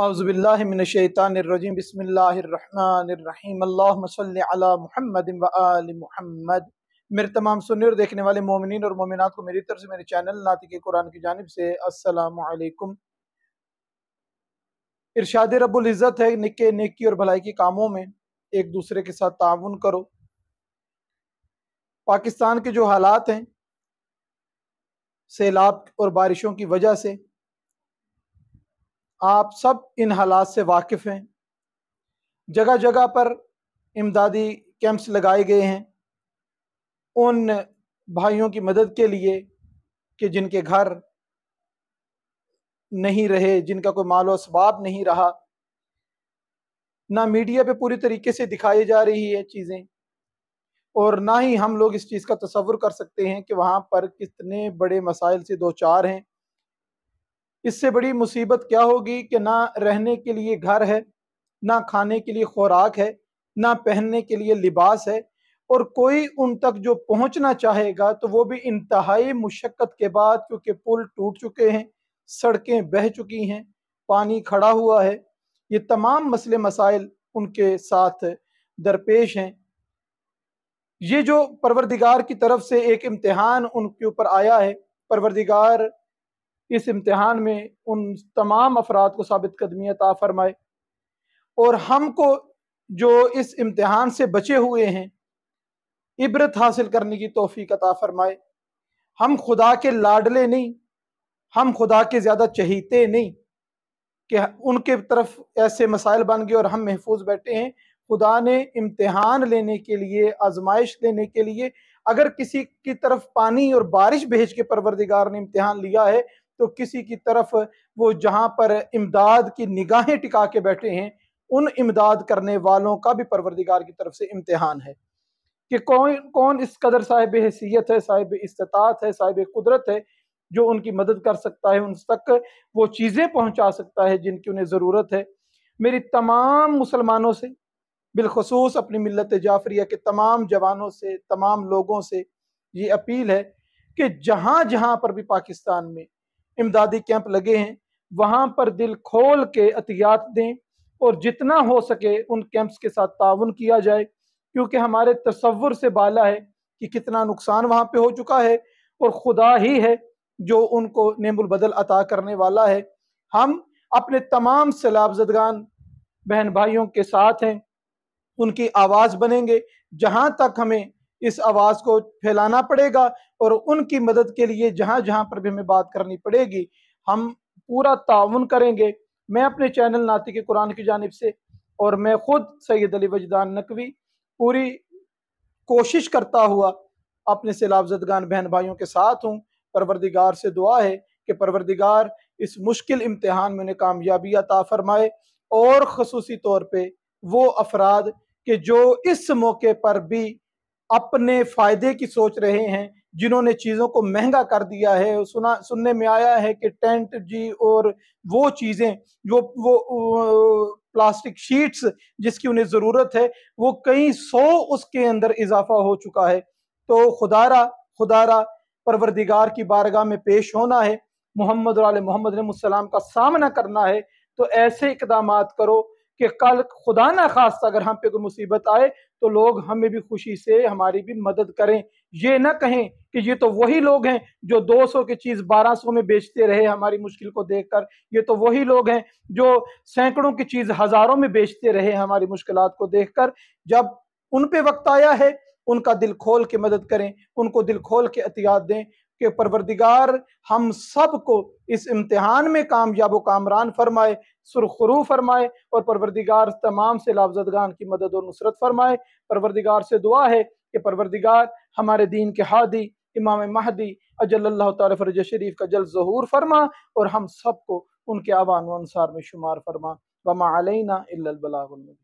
अज़बिल्लाशैतानरजीम बसमीम महमद महमद मेरे तमाम सुनने और देखने वाले मोमिन और मोमिनत को मेरी तरफ से मेरे चैनल नात के कुरान की जानब से असलकुम इर्शाद रबुल्ज़त है निके नेकी और भलाई के कामों में एक दूसरे के साथ ताउन करो पाकिस्तान के जो हालात हैं सैलाब और बारिशों की वजह से आप सब इन हालात से वाकिफ़ हैं जगह जगह पर इमदादी कैंप्स लगाए गए हैं उन भाइयों की मदद के लिए कि जिनके घर नहीं रहे जिनका कोई माल वाल नहीं रहा ना मीडिया पे पूरी तरीके से दिखाई जा रही है चीज़ें और ना ही हम लोग इस चीज़ का तस्वुर कर सकते हैं कि वहाँ पर कितने बड़े मसाइल से दो चार हैं इससे बड़ी मुसीबत क्या होगी कि ना रहने के लिए घर है ना खाने के लिए खुराक है ना पहनने के लिए लिबास है और कोई उन तक जो पहुंचना चाहेगा तो वो भी इंतहाई मुशक्क़त के बाद क्योंकि पुल टूट चुके हैं सड़कें बह चुकी हैं पानी खड़ा हुआ है ये तमाम मसले मसाइल उनके साथ दरपेश हैं ये जो परवरदिगार की तरफ से एक इम्तहान उनके ऊपर आया है परवरदिगार इस इम्तहान में उन तमाम अफराद को साबित कदमी अता फरमाए और हमको जो इस इम्तहान से बचे हुए हैं इबरत हासिल करने की तोफ़ी अता फरमाए हम खुदा के लाडले नहीं हम खुदा के ज़्यादा चहीते नहीं कि उनके तरफ ऐसे मसाइल बन गए और हम महफूज बैठे हैं खुदा ने इम्तहान लेने के लिए आजमाइश लेने के लिए अगर किसी की तरफ पानी और बारिश भेज के परवरदिगार ने इम्तहान लिया है तो किसी की तरफ वो जहाँ पर इमदाद की निगाहें टिका के बैठे हैं उन इमदाद करने वालों का भी परवरदिगार की तरफ से इम्तहान है कि कौन कौन इस कदर साहिब हैसियत है साहिब इस्तात है साहिब कुदरत है जो उनकी मदद कर सकता है उन तक वो चीज़ें पहुँचा सकता है जिनकी उन्हें ज़रूरत है मेरी तमाम मुसलमानों से बिलखसूस अपनी मिलत जाफरिया के तमाम जवानों से तमाम लोगों से ये अपील है कि जहाँ जहाँ पर भी पाकिस्तान में इमदादी कैंप लगे हैं वहाँ पर दिल खोल के अतियात दें और जितना हो सके उन कैंप्स के साथ ताउन किया जाए क्योंकि हमारे तस्वुर से बाला है कि कितना नुकसान वहाँ पर हो चुका है और खुदा ही है जो उनको नेमुलबदल अता करने वाला है हम अपने तमाम सैलाबजदगान बहन भाइयों के साथ हैं उनकी आवाज़ बनेंगे जहाँ तक हमें इस आवाज़ को फैलाना पड़ेगा और उनकी मदद के लिए जहां जहां पर भी हमें बात करनी पड़ेगी हम पूरा ताउन करेंगे मैं अपने चैनल नाती के कुरान की जानब से और मैं ख़ुद सैद अली वजदान नकवी पूरी कोशिश करता हुआ अपने सैलाबजदगान बहन भाइयों के साथ हूँ परवरदिगार से दुआ है कि परवरदिगार इस मुश्किल इम्तहान में उन्हें कामयाबी अता फरमाए और खसूसी तौर पर वो अफराद के जो इस मौके पर भी अपने फ़ायदे की सोच रहे हैं जिन्होंने चीज़ों को महंगा कर दिया है सुना सुनने में आया है कि टेंट जी और वो चीज़ें जो वो, वो प्लास्टिक शीट्स जिसकी उन्हें ज़रूरत है वो कई सौ उसके अंदर इजाफा हो चुका है तो खुदारा खुदारा परवरदिगार की बारगाह में पेश होना है मोहम्मद और मोहम्मद सलाम का सामना करना है तो ऐसे इकदाम करो कि कल खुदा ना खास अगर हम पे कोई मुसीबत आए तो लोग हमें भी खुशी से हमारी भी मदद करें ये ना कहें कि ये तो वही लोग हैं जो 200 की चीज 1200 में बेचते रहे हमारी मुश्किल को देखकर ये तो वही लोग हैं जो सैकड़ों की चीज हजारों में बेचते रहे हमारी मुश्किल को देखकर जब उन पे वक्त आया है उनका दिल खोल के मदद करें उनको दिल खोल के एहतियात दें कि परवरदिगार हम सब को इस इम्तहान में कामयाब कामरान फरमाए सुरखरू फरमाए और परवरदिगार तमाम से लाभजदगान की मदद और नुसरत फरमाए परवरदिगार से दुआ है कि परवरदिगार हमारे दीन के हादी इमाम महदी अजल्ला तरज शरीफ का जल जहूर फरमा और हम सबको उनके आवान अनुसार में शुमार फरमा बमा अलैना इल्लल